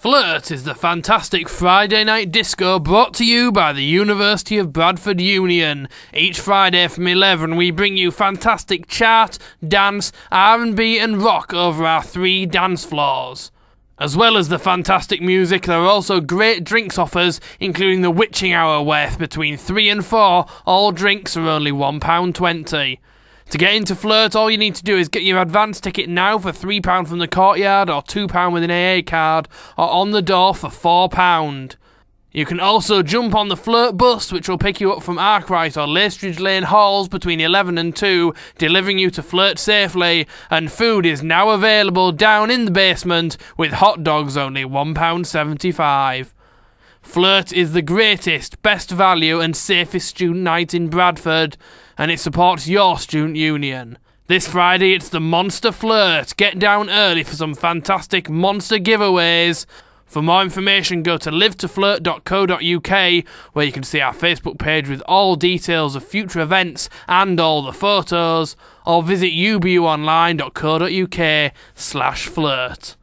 Flirt is the fantastic Friday night disco brought to you by the University of Bradford Union. Each Friday from 11 we bring you fantastic chart, dance, R&B and rock over our three dance floors. As well as the fantastic music, there are also great drinks offers, including the witching hour worth between 3 and 4. All drinks are only £1.20. To get into Flirt, all you need to do is get your advance ticket now for £3 from the courtyard or £2 with an AA card, or on the door for £4. You can also jump on the Flirt bus, which will pick you up from Arkwright or Lestridge Lane Halls between 11 and 2, delivering you to Flirt safely. And food is now available down in the basement, with hot dogs only £1.75. Flirt is the greatest, best value, and safest student night in Bradford, and it supports your student union. This Friday, it's the Monster Flirt. Get down early for some fantastic monster giveaways. For more information, go to livetoflirt.co.uk, where you can see our Facebook page with all details of future events and all the photos, or visit ubuonline.co.uk slash flirt.